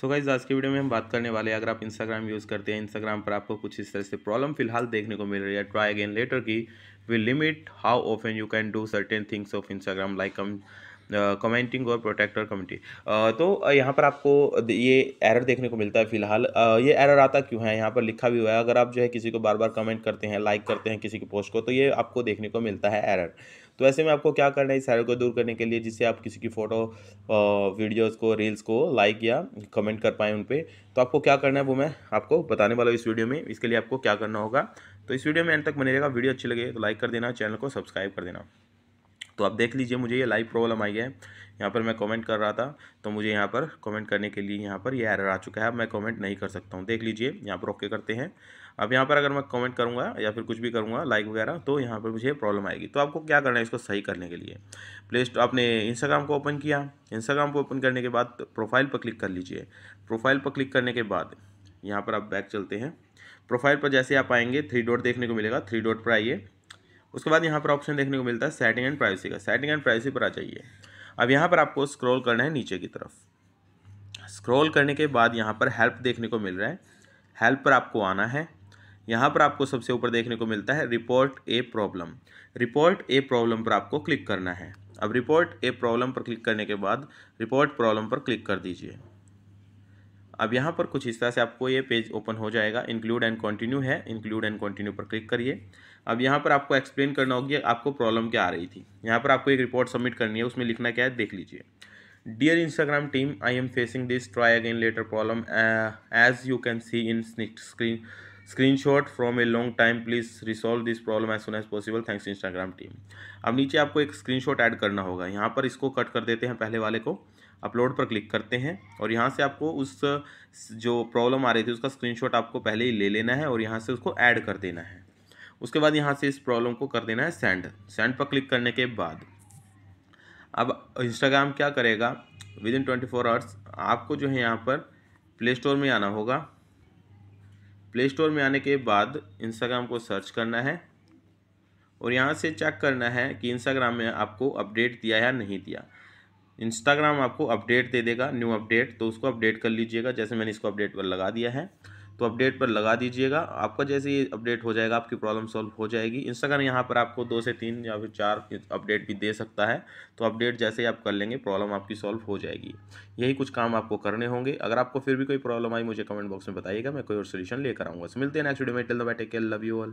so guys आज के video में हम बात करने वाले हैं अगर आप इंस्टाग्राम यूज़ करते हैं इंस्टाग्राम पर आपको कुछ इस तरह से प्रॉब्लम फिलहाल देखने को मिल रही है ट्राई अगेन लेटर की we limit how often you can do certain things of Instagram like come commenting और प्रोटेक्टर कमेंटी तो uh, यहाँ पर आपको ये एरर देखने को मिलता है फिलहाल uh, ये एरर आता क्यों है यहाँ पर लिखा भी हुआ है अगर आप जो है किसी को बार बार कमेंट करते हैं लाइक करते हैं किसी की पोस्ट को तो ये आपको देखने को मिलता है एरर तो ऐसे में आपको क्या करना है इस हैरो को दूर करने के लिए जिससे आप किसी की फ़ोटो वीडियोज़ को रील्स को लाइक या कमेंट कर पाएँ उन पर तो आपको क्या करना है वो मैं आपको बताने वाला हूँ इस वीडियो में इसके लिए आपको क्या करना होगा तो इस वीडियो में एंड तक बने रहेगा वीडियो अच्छी लगे तो लाइक कर देना चैनल को सब्सक्राइब कर देना तो आप देख लीजिए मुझे ये लाइव प्रॉब्लम आई है यहाँ पर मैं कमेंट कर रहा था तो मुझे यहाँ पर कमेंट करने के लिए यहाँ पर ये यह एरर आ चुका है अब मैं कमेंट नहीं कर सकता हूँ देख लीजिए यहाँ पर ओके करते हैं अब यहाँ पर अगर मैं कमेंट करूँगा या फिर कुछ भी करूँगा लाइक वगैरह तो यहाँ पर मुझे प्रॉब्लम आएगी तो आपको क्या करना है इसको सही करने के लिए प्ले स्टोर आपने इंस्टाग्राम को ओपन किया इंस्टाग्राम को ओपन करने के बाद प्रोफाइल पर क्लिक कर लीजिए प्रोफाइल पर क्लिक करने के बाद यहाँ पर आप बैक चलते हैं प्रोफाइल पर जैसे आप आएंगे थ्री डॉट देखने को मिलेगा थ्री डॉट पर आइए उसके बाद यहाँ पर ऑप्शन देखने को मिलता है सेटिंग एंड प्राइवेसी का सेटिंग एंड प्राइवेसी पर आ जाइए अब यहाँ पर आपको स्क्रॉल करना है नीचे की तरफ स्क्रॉल करने के बाद यहाँ पर हेल्प देखने को मिल रहा है हेल्प पर आपको आना है यहाँ पर आपको सबसे ऊपर देखने को मिलता है report a problem report a problem पर आपको क्लिक करना है अब रिपोर्ट ए प्रॉब्लम पर क्लिक करने के बाद रिपोर्ट प्रॉब्लम पर क्लिक कर दीजिए अब यहाँ पर कुछ इस तरह से आपको ये पेज ओपन हो जाएगा इंक्लूड एंड कंटिन्यू है इंक्लूड एंड कंटिन्यू पर क्लिक करिए अब यहाँ पर आपको एक्सप्लेन करना होगी आपको प्रॉब्लम क्या आ रही थी यहाँ पर आपको एक रिपोर्ट सबमिट करनी है उसमें लिखना क्या है देख लीजिए dear Instagram team I am facing this try again later problem as you can see in screen screenshot from a long time please resolve this problem as soon as possible thanks Instagram team अब नीचे आपको एक screenshot add करना होगा यहाँ पर इसको cut कर देते हैं पहले वाले को अपलोड पर क्लिक करते हैं और यहाँ से आपको उस जो प्रॉब्लम आ रही थी उसका स्क्रीनशॉट आपको पहले ही ले लेना है और यहाँ से उसको ऐड कर देना है उसके बाद यहाँ से इस प्रॉब्लम को कर देना है सेंड सेंड पर क्लिक करने के बाद अब इंस्टाग्राम क्या करेगा within twenty four hours आपको जो है यहाँ पर प्ले स्टोर में आना होगा प्ले स्टोर में आने के बाद इंस्टाग्राम को सर्च करना है और यहाँ से चेक करना है कि इंस्टाग्राम में आपको अपडेट दिया या नहीं दिया इंस्टाग्राम आपको अपडेट दे देगा न्यू अपडेट तो उसको अपडेट कर लीजिएगा जैसे मैंने इसको अपडेट पर लगा दिया है तो अपडेट पर लगा दीजिएगा आपका जैसे ही अपडेट हो जाएगा आपकी प्रॉब्लम सॉल्व हो जाएगी इंस्टाग्राम यहाँ पर आपको दो से तीन या फिर चार अपडेट भी दे सकता है तो अपडेट जैसे ही आप कर लेंगे प्रॉब्लम आपकी सॉल्व हो जाएगी यही कुछ काम आपको करने होंगे अगर आपको फिर भी कोई प्रॉब्लम आई मुझे कमेंट बॉक्स में बताइएगा मैं कोई और सोल्यूशन लेकर आऊँगा मिलते हैं नेक्स्ट वीडियो में till the bye take love you all